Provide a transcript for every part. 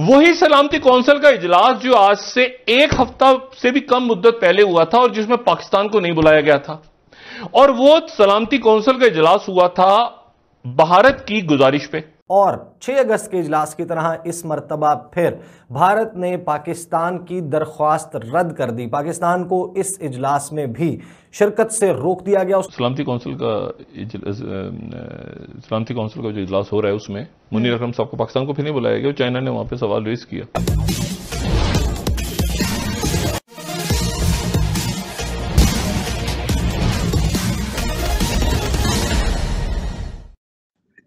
वही सलामती कौंसिल का इजलास जो आज से एक हफ्ता से भी कम मुद्दत पहले हुआ था और जिसमें पाकिस्तान को नहीं बुलाया गया था और वो सलामती कौंसिल का इजलास हुआ था भारत की गुजारिश पे और 6 अगस्त के इजलास की तरह इस मरतबा फिर भारत ने पाकिस्तान की दरख्वास्त रद्द कर दी पाकिस्तान को इस इजलास में भी शिरकत से रोक दिया गया सलामती काउंसिल का सलामती काउंसिल का जो इजलास हो रहा है उसमें मुनीर अक्रम साहब को पाकिस्तान को फिर नहीं बुलाया गया चाइना ने वहां पर सवाल रेज किया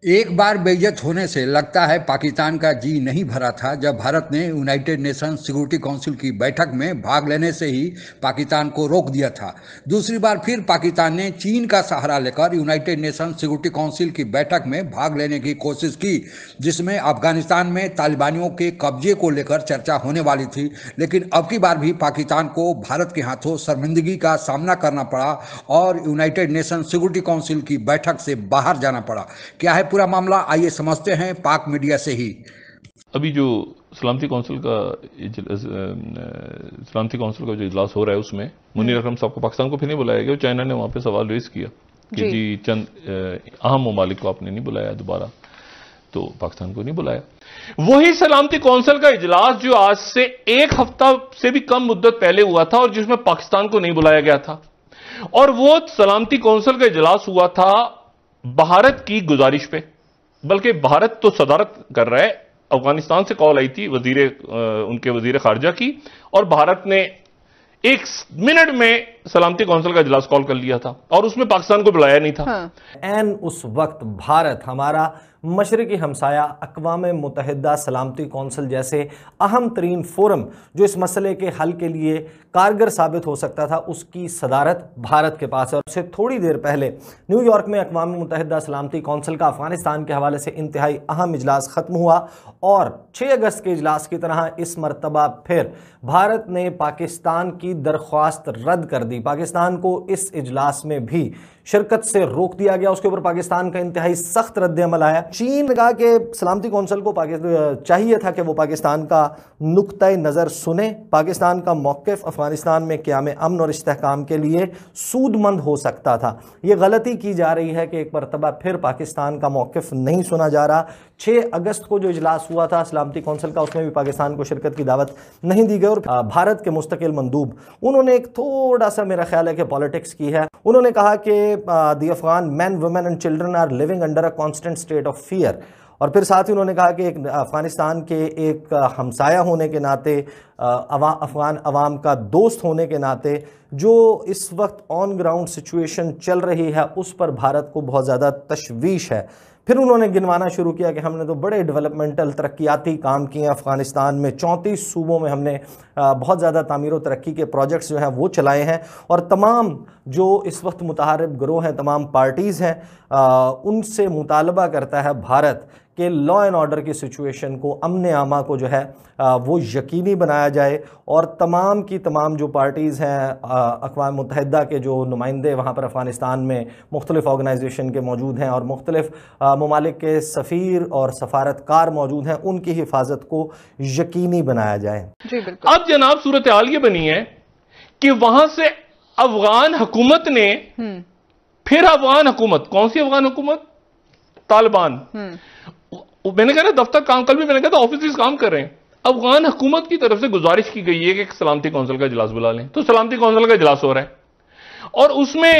एक बार बेइज्जत होने से लगता है पाकिस्तान का जी नहीं भरा था जब भारत ने यूनाइटेड नेशन सिक्योरिटी काउंसिल की बैठक में भाग लेने से ही पाकिस्तान को रोक दिया था दूसरी बार फिर पाकिस्तान ने चीन का सहारा लेकर यूनाइटेड नेशन सिक्योरिटी काउंसिल की बैठक में भाग लेने की कोशिश की जिसमें अफगानिस्तान में तालिबानियों के कब्जे को लेकर चर्चा होने वाली थी लेकिन अब की बार भी पाकिस्तान को भारत के हाथों शर्मिंदगी का सामना करना पड़ा और यूनाइटेड नेशन सिक्योरिटी काउंसिल की बैठक से बाहर जाना पड़ा क्या है पूरा मामला आइए समझते हैं पाक मीडिया से ही अभी जो सलामती काउंसिल का सलामती काउंसिल का जो इजलास हो रहा है उसमें हम्म। मुनीर अकरम साहब को पाकिस्तान को फिर नहीं बुलाया गया चाइना ने वहां पे सवाल रेज किया कि जी, जी चंद अहम ममालिक को आपने नहीं बुलाया दोबारा तो पाकिस्तान को नहीं बुलाया वही सलामती काउंसिल का इजलास जो आज से एक हफ्ता से भी कम मुद्दत पहले हुआ था और जिसमें पाकिस्तान को नहीं बुलाया गया था और वो सलामती काउंसिल का इजलास हुआ था भारत की गुजारिश पे बल्कि भारत तो सदारत कर रहा है अफगानिस्तान से कॉल आई थी वजीर उनके वजीर खारजा की और भारत ने एक मिनट में सलामती काउंसिल का इजलास कॉल कर लिया था और उसमें पाकिस्तान को बुलाया नहीं था हाँ। एन उस वक्त भारत हमारा मशरकी हमसाया अकवा मुतहदा सलामती कौंसिल जैसे अहम तरीन फोरम जो इस मसले के हल के लिए कारगर साबित हो सकता था उसकी सदारत भारत के पास है और उससे थोड़ी देर पहले न्यूयॉर्क में अकवा मुतहदा सलामती कौंसिल का अफगानिस्तान के हवाले से इंतहाई अहम इजलास ख़त्म हुआ और छः अगस्त के अजलास की तरह इस मरतबा फिर भारत ने पाकिस्तान की दरख्वास्त रद्द कर दी पाकिस्तान को इस इजलास में भी शिरकत से रोक दिया गया उसके ऊपर पाकिस्तान का इंतहाई सख्त रद्द अमल आया चीन ने कहा कि सलामती कौंसिल को चाहिए था कि वो पाकिस्तान का नुकत नज़र सुने पाकिस्तान का मौक़ अफ़गानिस्तान में क्याम अमन और इसकाम के लिए सूदमंद हो सकता था ये गलती की जा रही है कि एक मरतबा फिर पाकिस्तान का मौक़ नहीं सुना जा रहा छः अगस्त को जो इजलास हुआ था सलामती कौंसिल का उसमें भी पाकिस्तान को शिरकत की दावत नहीं दी गई और भारत के मुस्तकिल मंदूब उन्होंने एक थोड़ा सा मेरा ख्याल है कि पॉलिटिक्स की है उन्होंने कहा कि the Afghan man women and children are living under a constant state of fear और फिर साथ ही उन्होंने कहा कि एक अफ़गानिस्तान के एक हमसाया होने के नाते अफ़गान अवाम का दोस्त होने के नाते जो इस वक्त ऑन ग्राउंड सिचुएशन चल रही है उस पर भारत को बहुत ज़्यादा तशवीश है फिर उन्होंने गिनवाना शुरू किया कि हमने तो बड़े डेवलपमेंटल तरक्याती काम किए अफ़गानिस्तान में चौंतीस सूबों में हमने बहुत ज़्यादा तमीर तरक्की के प्रोजेक्ट्स जो हैं वो चलाए हैं और तमाम जो इस वक्त मुतहारब ग्रोह हैं तमाम पार्टीज़ हैं उनसे मुतालबा करता है भारत कि लॉ एंड ऑर्डर की सिचुएशन को अमन आमा को जो है वो यकीनी बनाया जाए और तमाम की तमाम जो पार्टीज़ हैं अकवा मुतहदा के जो नुमाइंदे वहाँ पर अफ़गानिस्तान में मुख्तलिफ ऑर्गेनाइजेशन के मौजूद हैं और मुख्तलिफ ममालिक के सफ़ीर और सफारतकार मौजूद हैं उनकी हिफाजत को यकीनी बनाया जाए अब जनाब सूरत हाल ये बनी है कि वहां से अफगान हुकूमत ने हम्म। फिर अफगान हुकूमत कौन सी अफगान हुकूमत तालिबान हम्म। मैंने कहा ना दफ्तर काम कल भी मैंने कहा था ऑफिस काम कर रहे हैं अफगान हुकूमत की तरफ से गुजारिश की गई है कि सलामती काउंसिल का इजलास बुला लें तो सलामती कौंसिल का इजलास हो रहा है और उसमें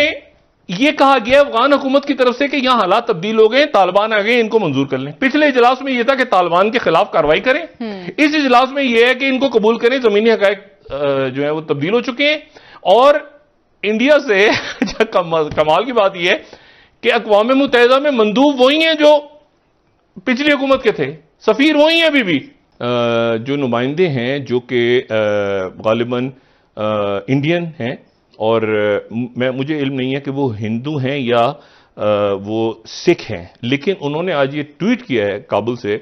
यह कहा गया अफगान हुकूमत की तरफ से कि यहां हालात तब्दील हो गए तालिबान आ गए इनको मंजूर कर लें पिछले इजलास में यह था कि तालिबान के खिलाफ कार्रवाई करें हम्म। इस इजलास में यह है कि इनको कबूल करें जमीनी हक जो है वो तब्दील हो चुके हैं और इंडिया से कमाल की बात यह है कि अकवा मुतहदा में मंदूब वही हैं जो पिछली हुकूमत के थे सफ़ीर वही हैं अभी भी जो नुमाइंदे हैं जो कि गालिबा इंडियन हैं और मैं मुझे इल्म नहीं है कि वो हिंदू हैं या आ, वो सिख हैं लेकिन उन्होंने आज ये ट्वीट किया है काबुल से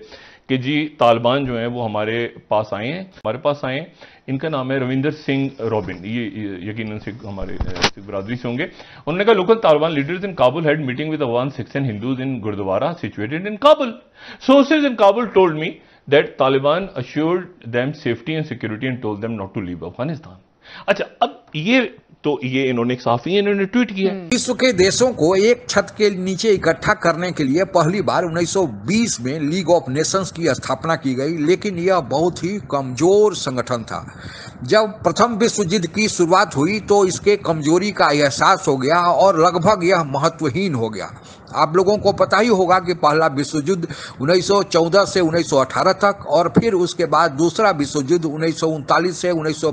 कि जी तालिबान जो हैं वो हमारे पास आए हैं हमारे पास आए हैं इनका नाम है रविंदर सिंह रॉबिन ये यकीन सिख हमारे सिख बरादरी से होंगे उन्होंने कहा local Taliban leaders in Kabul had meeting with Afghan Sikhs and Hindus in gurdwara situated in Kabul sources in Kabul told me that Taliban assured them safety and security and told them not to leave Afghanistan अच्छा अब ये तो ये इन्होंने साफ ही इन्होंने ट्वीट किया हम्म। विश्व के देशों को एक छत के नीचे इकट्ठा करने के लिए पहली बार 1920 में लीग ऑफ नेशंस की स्थापना की गई लेकिन यह बहुत ही कमजोर संगठन था जब प्रथम विश्व युद्ध की शुरुआत हुई तो इसके कमजोरी का एहसास हो गया और लगभग यह महत्वहीन हो गया आप लोगों को पता ही होगा कि पहला विश्व युद्ध 1914 से 1918 तक और फिर उसके बाद दूसरा विश्व युद्ध उन्नीस से उन्नीस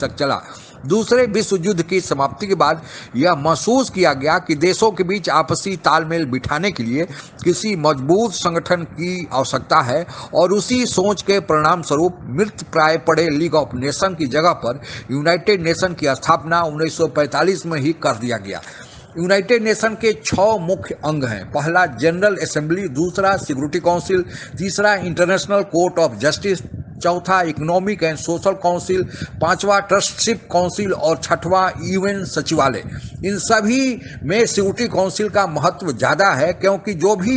तक चला दूसरे विश्व युद्ध की समाप्ति के बाद यह महसूस किया गया कि देशों के बीच आपसी तालमेल बिठाने के लिए किसी मजबूत संगठन की आवश्यकता है और उसी सोच के परिणाम स्वरूप मृत प्राय पड़े लीग ऑफ नेशन की जगह पर यूनाइटेड नेशन की स्थापना 1945 में ही कर दिया गया यूनाइटेड नेशन के छः मुख्य अंग हैं पहला जनरल असेंबली दूसरा सिक्योरिटी काउंसिल तीसरा इंटरनेशनल कोर्ट ऑफ जस्टिस चौथा इकोनॉमिक एंड सोशल काउंसिल पांचवा ट्रस्टशिप काउंसिल और छठवां यूएन सचिवालय इन सभी में सिक्योरिटी काउंसिल का महत्व ज़्यादा है क्योंकि जो भी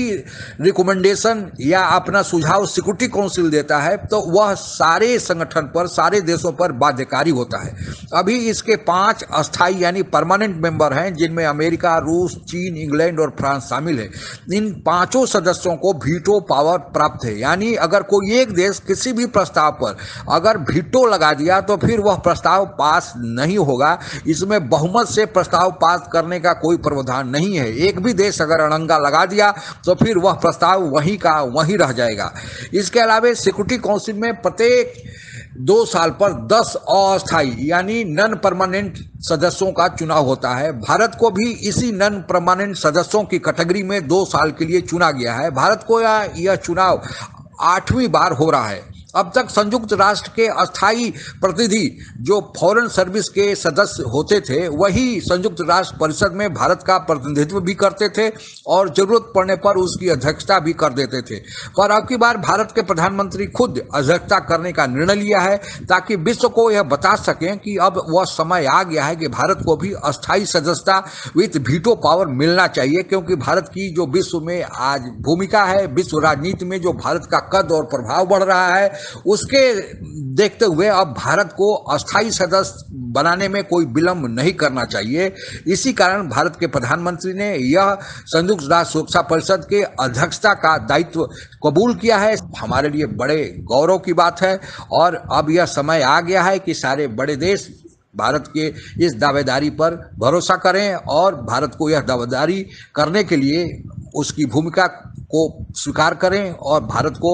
रिकमेंडेशन या अपना सुझाव सिक्योरिटी काउंसिल देता है तो वह सारे संगठन पर सारे देशों पर बाध्यकारी होता है अभी इसके पाँच अस्थायी यानी परमानेंट मेंबर हैं जिनमें अमेरिका रूस चीन इंग्लैंड और फ्रांस शामिल है इन पाँचों सदस्यों को वीटो पावर प्राप्त है यानी अगर कोई एक देश किसी भी प्रश्न प्रस्ताव पर अगर भीटो लगा दिया तो फिर वह प्रस्ताव पास नहीं होगा इसमें बहुमत से प्रस्ताव पास करने का कोई प्रावधान नहीं है एक भी देश अगर अड़ंगा लगा दिया तो फिर वह प्रस्ताव वहीं का वहीं रह जाएगा इसके अलावा सिक्योरिटी काउंसिल में प्रत्येक दो साल पर दस अस्थायी यानी नन परमानेंट सदस्यों का चुनाव होता है भारत को भी इसी नन परमानेंट सदस्यों की कैटेगरी में दो साल के लिए चुना गया है भारत को यह चुनाव आठवीं बार हो रहा है अब तक संयुक्त राष्ट्र के अस्थाई प्रतिनिधि जो फॉरेन सर्विस के सदस्य होते थे वही संयुक्त राष्ट्र परिषद में भारत का प्रतिनिधित्व भी करते थे और जरूरत पड़ने पर उसकी अध्यक्षता भी कर देते थे पर अब की बार भारत के प्रधानमंत्री खुद अध्यक्षता करने का निर्णय लिया है ताकि विश्व को यह बता सकें कि अब वह समय आ गया है कि भारत को भी अस्थायी सदस्यता विथ भीटो पावर मिलना चाहिए क्योंकि भारत की जो विश्व में आज भूमिका है विश्व राजनीति में जो भारत का कद और प्रभाव बढ़ रहा है उसके देखते हुए अब भारत को अस्थायी सदस्य बनाने में कोई विलंब नहीं करना चाहिए इसी कारण भारत के प्रधानमंत्री ने यह संयुक्त राष्ट्र सुरक्षा परिषद के अध्यक्षता का दायित्व कबूल किया है हमारे लिए बड़े गौरव की बात है और अब यह समय आ गया है कि सारे बड़े देश भारत के इस दावेदारी पर भरोसा करें और भारत को यह दावेदारी करने के लिए उसकी भूमिका को स्वीकार करें और भारत को